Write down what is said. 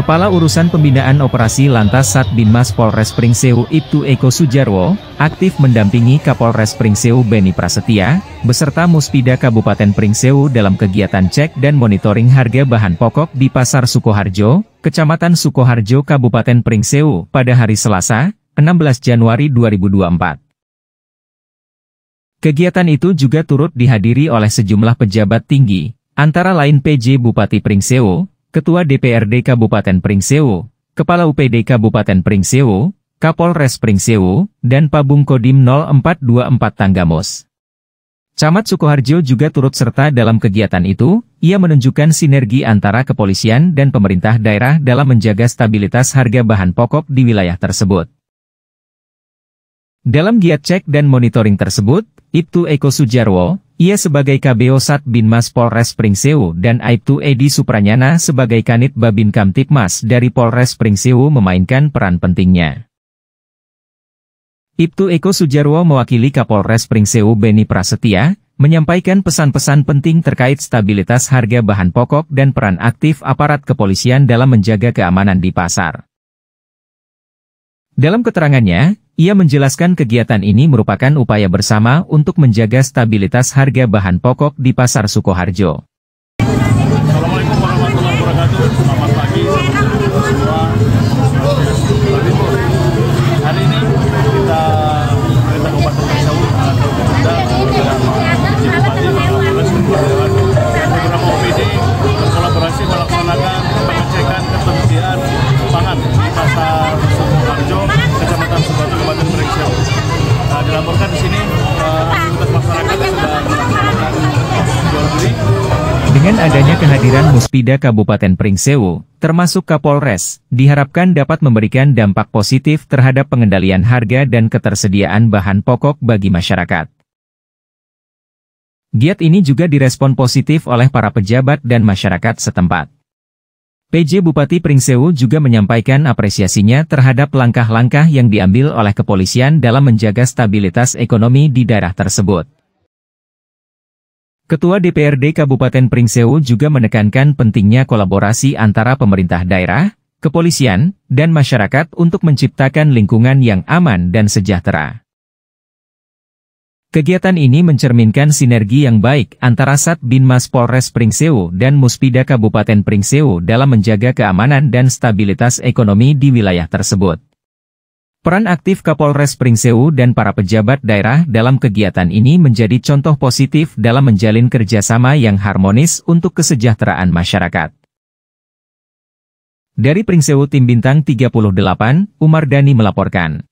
Kepala Urusan Pembinaan Operasi Lantas Sat Binmas Polres Pringsewu Ibtu Eko Sujarwo, aktif mendampingi Kapolres Pringsewu Beni Prasetya, beserta Muspida Kabupaten Pringsewu dalam kegiatan cek dan monitoring harga bahan pokok di Pasar Sukoharjo, Kecamatan Sukoharjo Kabupaten Pringsewu pada hari Selasa, 16 Januari 2024. Kegiatan itu juga turut dihadiri oleh sejumlah pejabat tinggi, antara lain PJ Bupati Pringsewu, Ketua DPRD Kabupaten Pringsewu, Kepala UPD Kabupaten Pringsewu, Kapolres Pringsewu, dan Pabung Kodim 0424 Tanggamos. Camat Sukoharjo juga turut serta dalam kegiatan itu, ia menunjukkan sinergi antara kepolisian dan pemerintah daerah dalam menjaga stabilitas harga bahan pokok di wilayah tersebut. Dalam giat cek dan monitoring tersebut, Ibtu Eko Sujarwo, ia sebagai KBO Sat Bin Polres Pringsewu dan Aibtu Edi Supranyana sebagai Kanit Babin Kamtipmas dari Polres Pringsewu memainkan peran pentingnya. Ibtu Eko Sujarwo mewakili Kapolres Pringsewu Beni Prasetya, menyampaikan pesan-pesan penting terkait stabilitas harga bahan pokok dan peran aktif aparat kepolisian dalam menjaga keamanan di pasar. Dalam keterangannya, ia menjelaskan kegiatan ini merupakan upaya bersama untuk menjaga stabilitas harga bahan pokok di Pasar Sukoharjo. dilaporkan di sini untuk eh, masyarakat sudah Dengan adanya kehadiran Muspida Kabupaten Pringsewu, termasuk Kapolres, diharapkan dapat memberikan dampak positif terhadap pengendalian harga dan ketersediaan bahan pokok bagi masyarakat. Giat ini juga direspon positif oleh para pejabat dan masyarakat setempat. PJ Bupati Pringsewu juga menyampaikan apresiasinya terhadap langkah-langkah yang diambil oleh kepolisian dalam menjaga stabilitas ekonomi di daerah tersebut. Ketua DPRD Kabupaten Pringsewu juga menekankan pentingnya kolaborasi antara pemerintah daerah, kepolisian, dan masyarakat untuk menciptakan lingkungan yang aman dan sejahtera. Kegiatan ini mencerminkan sinergi yang baik antara Sat Bin Mas Polres Pringsewu dan Muspida Kabupaten Pringsewu dalam menjaga keamanan dan stabilitas ekonomi di wilayah tersebut. Peran aktif Kapolres Pringsewu dan para pejabat daerah dalam kegiatan ini menjadi contoh positif dalam menjalin kerjasama yang harmonis untuk kesejahteraan masyarakat. Dari Pringsewu Tim Bintang 38, Umar Dani melaporkan.